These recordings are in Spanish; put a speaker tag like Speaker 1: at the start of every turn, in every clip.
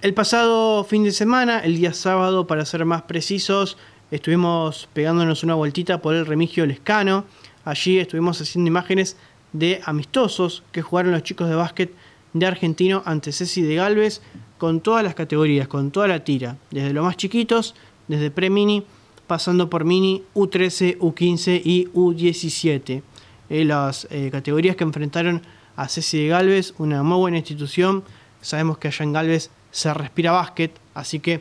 Speaker 1: El pasado fin de semana, el día sábado para ser más precisos, estuvimos pegándonos una vueltita por el Remigio Lescano. Allí estuvimos haciendo imágenes de amistosos que jugaron los chicos de básquet de Argentino ante Ceci de Galvez con todas las categorías, con toda la tira, desde los más chiquitos, desde pre-mini, pasando por mini U13, U15 y U17. Eh, las eh, categorías que enfrentaron a Ceci de Galvez, una muy buena institución. Sabemos que allá en Galvez se respira básquet, así que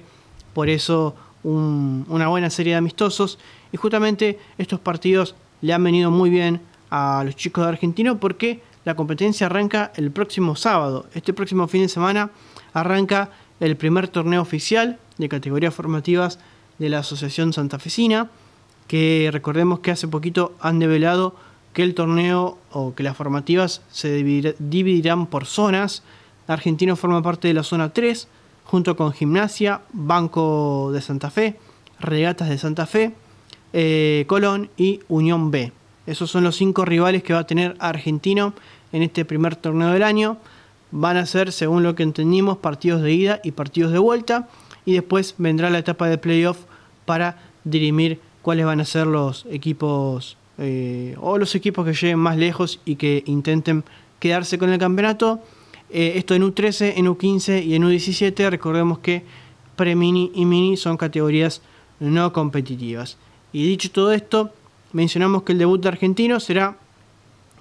Speaker 1: por eso una buena serie de amistosos. Y justamente estos partidos le han venido muy bien a los chicos de Argentino porque la competencia arranca el próximo sábado. Este próximo fin de semana arranca el primer torneo oficial de categorías formativas de la Asociación Santafesina, que recordemos que hace poquito han develado que el torneo o que las formativas se dividirán por zonas. Argentino forma parte de la zona 3, junto con Gimnasia, Banco de Santa Fe, Regatas de Santa Fe, eh, Colón y Unión B. Esos son los cinco rivales que va a tener Argentino en este primer torneo del año. Van a ser, según lo que entendimos, partidos de ida y partidos de vuelta. Y después vendrá la etapa de playoff para dirimir cuáles van a ser los equipos eh, o los equipos que lleguen más lejos y que intenten quedarse con el campeonato. Eh, esto en U13, en U15 y en U17, recordemos que pre-mini y mini son categorías no competitivas. Y dicho todo esto, mencionamos que el debut de argentino será,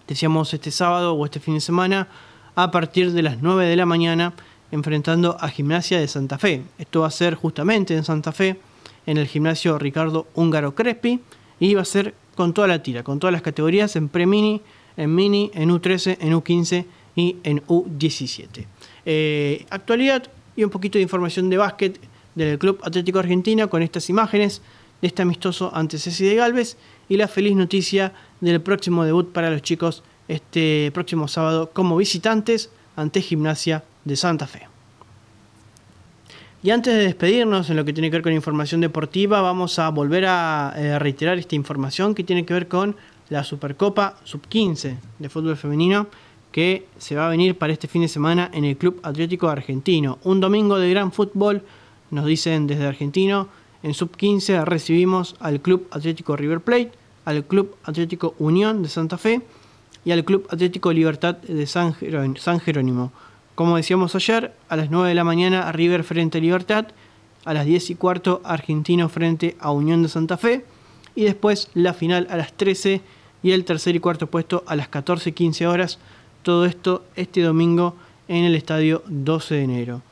Speaker 1: decíamos, este sábado o este fin de semana, a partir de las 9 de la mañana, enfrentando a Gimnasia de Santa Fe. Esto va a ser justamente en Santa Fe, en el gimnasio Ricardo Húngaro Crespi, y va a ser con toda la tira, con todas las categorías, en pre-mini, en mini, en U13, en U15 y en U17. Eh, actualidad y un poquito de información de básquet del Club Atlético Argentina con estas imágenes de este amistoso ante Ceci de Galvez y la feliz noticia del próximo debut para los chicos este próximo sábado como visitantes ante Gimnasia de Santa Fe. Y antes de despedirnos en lo que tiene que ver con información deportiva, vamos a volver a eh, reiterar esta información que tiene que ver con la Supercopa Sub-15 de fútbol femenino que se va a venir para este fin de semana en el Club Atlético Argentino. Un domingo de gran fútbol, nos dicen desde Argentino. En sub 15 recibimos al Club Atlético River Plate, al Club Atlético Unión de Santa Fe y al Club Atlético Libertad de San, Jerónimo. Como decíamos ayer, a las 9 de la mañana River frente a Libertad, a las 10 y cuarto Argentino frente a Unión de Santa Fe y después la final a las 13 y el tercer y cuarto puesto a las 14 y 15 horas todo esto este domingo en el estadio 12 de enero.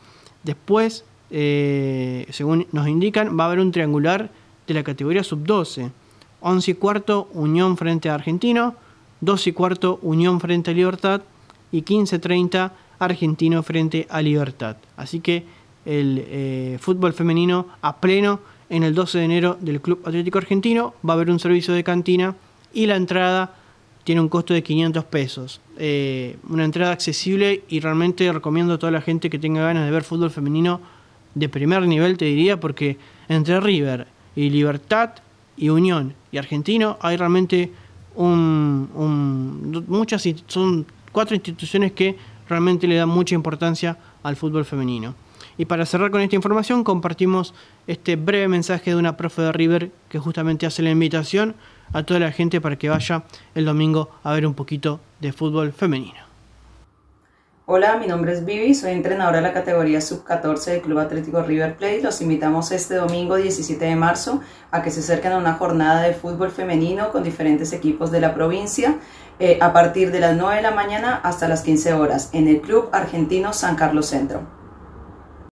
Speaker 1: Después, eh, según nos indican, va a haber un triangular de la categoría sub-12. 11 y cuarto, Unión frente a Argentino. 12 y cuarto, Unión frente a Libertad. Y 15.30, Argentino frente a Libertad. Así que el eh, fútbol femenino a pleno en el 12 de enero del Club Atlético Argentino. Va a haber un servicio de cantina y la entrada tiene un costo de 500 pesos. Eh, una entrada accesible y realmente recomiendo a toda la gente que tenga ganas de ver fútbol femenino de primer nivel, te diría, porque entre River y Libertad y Unión y Argentino hay realmente un, un muchas, son cuatro instituciones que realmente le dan mucha importancia al fútbol femenino. Y para cerrar con esta información compartimos este breve mensaje de una profe de River que justamente hace la invitación a toda la gente para que vaya el domingo a ver un poquito de fútbol femenino. Hola, mi nombre es Vivi, soy entrenadora de la categoría sub-14 del Club Atlético River Plate. Los invitamos este domingo 17 de marzo a que se acerquen a una jornada de fútbol femenino con diferentes equipos de la provincia eh, a partir de las 9 de la mañana hasta las 15 horas en el Club Argentino San Carlos Centro.